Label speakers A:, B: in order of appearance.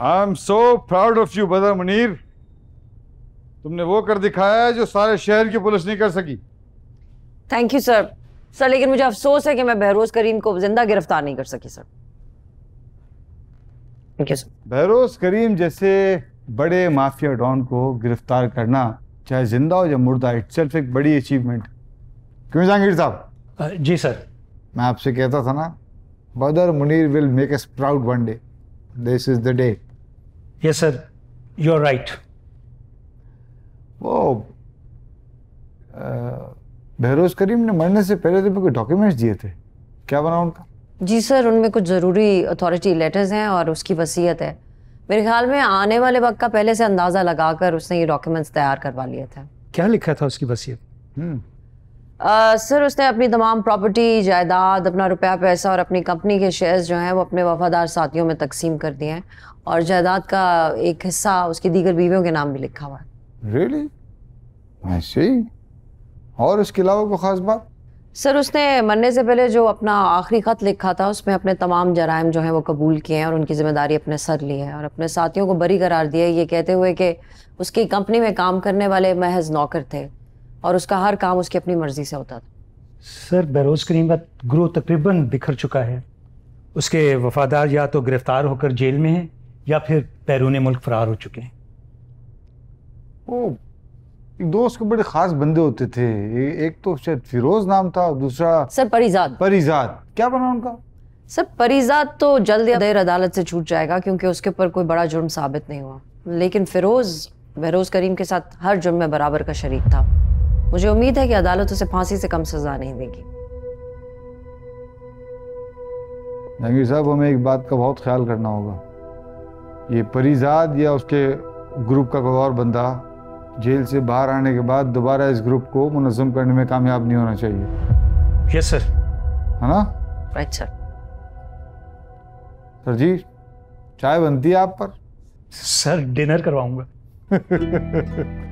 A: I am so proud of you Badar Munir तुमने वो कर दिखाया है जो सारे शहर की पुलिस नहीं कर सकी
B: थैंक यू सर सर लेकिन मुझे अफसोस है कि मैं बहरोज करीम को जिंदा गिरफ्तार नहीं कर सकी sir
A: thank you sir Behroz Karim जैसे बड़े माफिया डॉन को गिरफ्तार करना चाहे जिंदा हो या मुर्दा इट्सल्फ एक बड़ी अचीवमेंट क्यों जहांगीर साहब जी सर मैं आपसे कहता था ना Badar Munir will make us proud one day This is the day. Yes, sir. You're right. वो बहरोज करीम ने मरने से पहले तो मेरे को डॉक्यूमेंट्स दिए थे क्या बना उनका
B: जी सर उनमें कुछ ज़रूरी अथॉरिटी लेटर्स हैं और उसकी वसीयत है मेरे ख्याल में आने वाले वक्त का पहले से अंदाज़ा लगाकर उसने ये डॉक्यूमेंट्स तैयार करवा लिए थे
A: क्या लिखा था उसकी वसीयत हम्म।
B: सर उसने अपनी तमाम प्रॉपर्टी जायदाद अपना रुपया पैसा और अपनी कंपनी के शेयर्स जो हैं वो अपने वफादार साथियों में तकसीम कर दिए हैं और जायदाद का एक हिस्सा उसकी दीगर बीवियों के नाम भी लिखा
A: हुआ है रियली ऐसे और इसके अलावा कोई ख़ास बात
B: सर उसने मरने से पहले जो अपना आखिरी ख़त लिखा था उसमें अपने तमाम जराइम जो हैं वो कबूल किए हैं और उनकी ज़िम्मेदारी अपने सर ली है और अपने साथियों को बरी करार दिया है ये कहते हुए कि उसकी कंपनी में काम करने वाले महज नौकर थे और उसका हर काम उसकी अपनी मर्जी से होता था
A: सर बेरोज करीम का ग्रोह तकरीबन बिखर चुका है उसके वफादार या तो गिरफ्तार होकर जेल में हैं या फिर बैरून मुल्क फरार हो चुके हैं वो दोस्त के बड़े खास बंदे होते थे ए, एक तो शायद फिरोज नाम था दूसरा सर परिजाद परिजाद क्या बना उनका
B: सर परिजाद तो जल्द या देर अदालत से छूट जाएगा क्योंकि उसके ऊपर कोई बड़ा जुर्म साबित नहीं हुआ लेकिन फिरोज बहरोज करीम के साथ हर जुर्म में बराबर का शरीक था मुझे उम्मीद है कि अदालत उसे फांसी से कम सजा नहीं देगी
A: नंगी साहब हमें एक बात का बहुत ख्याल करना होगा ये परिजाद या उसके ग्रुप का कोई और बंदा जेल से बाहर आने के बाद दोबारा इस ग्रुप को मुनजम करने में कामयाब नहीं होना चाहिए यस सर है ना राइट सर सर जी चाय बनती है आप पर सर डिनर करवाऊंगा